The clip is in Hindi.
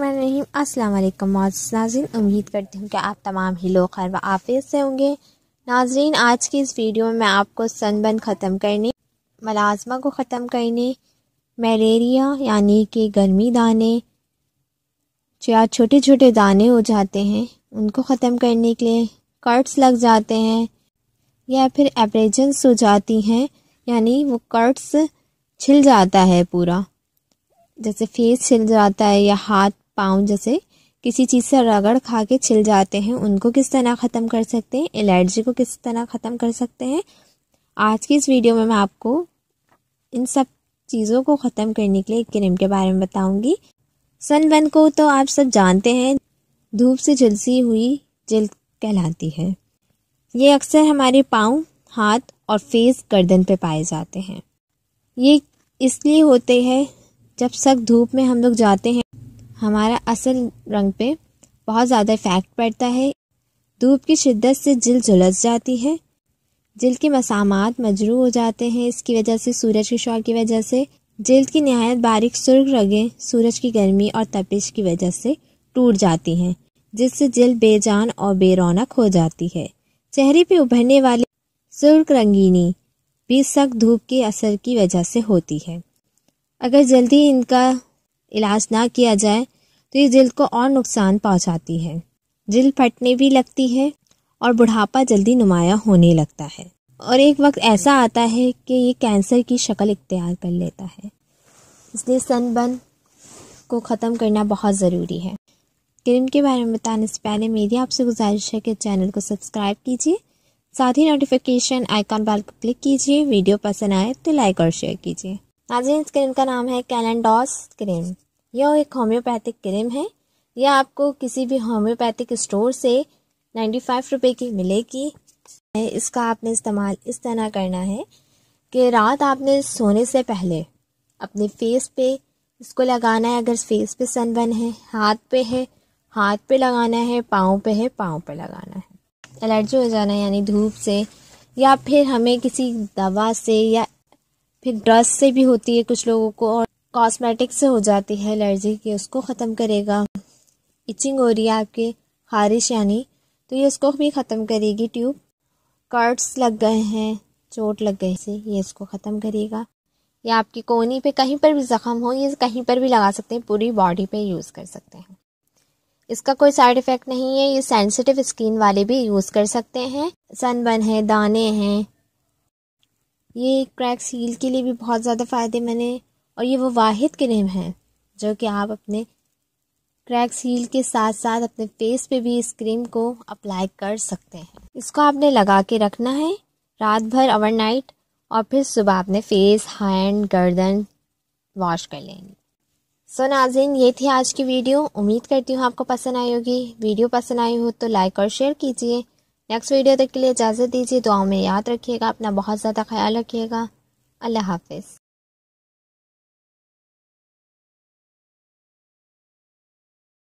रहीम अस्सलाम वालेकुम नाजिन उम्मीद करती हूँ कि आप तमाम ही लोग खैर आफिस से होंगे नाजरीन आज की इस वीडियो में मैं आपको सनबर्न ख़त्म करने मलाजमा को ख़त्म करने मलेरिया यानी कि गर्मी दाने या छोटे छोटे दाने हो जाते हैं उनको ख़त्म करने के लिए कर्ट्स लग जाते हैं या फिर एपरेजेंस हो जाती हैं यानी वो कर्ट्स छिल जाता है पूरा जैसे फेस छिल जाता है या हाथ पाँव जैसे किसी चीज़ से रगड़ खा के छिल जाते हैं उनको किस तरह ख़त्म कर सकते हैं एलर्जी को किस तरह ख़त्म कर सकते हैं आज की इस वीडियो में मैं आपको इन सब चीज़ों को ख़त्म करने के लिए एक क्रीम के बारे में बताऊंगी सनबर्न को तो आप सब जानते हैं धूप से झुलसी हुई जल कहलाती है ये अक्सर हमारे पाँव हाथ और फेस गर्दन पर पाए जाते हैं ये इसलिए होते हैं जब सख्त धूप में हम लोग जाते हैं हमारा असल रंग पे बहुत ज़्यादा इफ़ेक्ट पड़ता है धूप की शिद्दत से जिल झुलस जाती है जिल के मसामात मजरू हो जाते हैं इसकी वजह से सूरज की शौर की वजह से जिल की नहायत बारिक सुर्ख रगें सूरज की गर्मी और तपिश की वजह से टूट जाती हैं जिससे जिल बेजान और बेरौनक हो जाती है चेहरे पे उभरने वाली सुर्ख रंगीनी भी सख्त धूप के असर की वजह से होती है अगर जल्दी इनका इलाज ना किया जाए तो ये जल्द को और नुकसान पहुंचाती है जल्द फटने भी लगती है और बुढ़ापा जल्दी नुमाया होने लगता है और एक वक्त ऐसा आता है कि ये कैंसर की शक्ल इख्तियार कर लेता है इसलिए सनबर्न को ख़त्म करना बहुत ज़रूरी है क्रीम के बारे में बताने से पहले मेरी आपसे गुजारिश है कि चैनल को सब्सक्राइब कीजिए साथ ही नोटिफिकेशन आइकॉन को क्लिक कीजिए वीडियो पसंद आए तो लाइक और शेयर कीजिए आज इस क्रीम का नाम है कैलेंडॉस क्रीम यह एक होम्योपैथिक क्रीम है यह आपको किसी भी होम्योपैथिक स्टोर से नाइन्टी फाइव रुपये की मिलेगी इसका आपने इस्तेमाल इस तरह करना है कि रात आपने सोने से पहले अपने फेस पे इसको लगाना है अगर फेस पे सनबर्न है हाथ पे है हाथ पे लगाना है पाँव पे है पाँव पे लगाना है एलर्जी हो जाना है यानी धूप से या फिर हमें किसी दवा से या फिर ड्रस से भी होती है कुछ लोगों को और कॉस्मेटिक से हो जाती है एलर्जी की उसको ख़त्म करेगा इचिंग हो रही है आपके खारिश यानी तो ये उसको भी ख़त्म करेगी ट्यूब कर्ट्स लग गए हैं चोट लग गई से ये इसको ख़त्म करेगा या आपकी कोहनी पे कहीं पर भी ज़ख़म हो ये कहीं पर भी लगा सकते हैं पूरी बॉडी पे यूज़ कर सकते हैं इसका कोई साइड इफ़ेक्ट नहीं है ये सेंसिटिव स्किन वाले भी यूज़ कर सकते हैं सनबन है दाने हैं ये क्रैक्स हील के लिए भी बहुत ज़्यादा फ़ायदेमंद है और ये वो वाहिद क्रीम है जो कि आप अपने क्रैक सील के साथ साथ अपने फेस पे भी इस क्रीम को अप्लाई कर सकते हैं इसको आपने लगा के रखना है रात भर ओवरनाइट और फिर सुबह आपने फेस हैंड गर्दन वॉश कर लेंगे सो नाजिन ये थी आज की वीडियो उम्मीद करती हूँ आपको पसंद आई होगी वीडियो पसंद आई हो तो लाइक और शेयर कीजिए नेक्स्ट वीडियो तक के लिए इजाज़त दीजिए दुआओं में याद रखिएगा अपना बहुत ज़्यादा ख्याल रखिएगा अल्लाह हाफिज़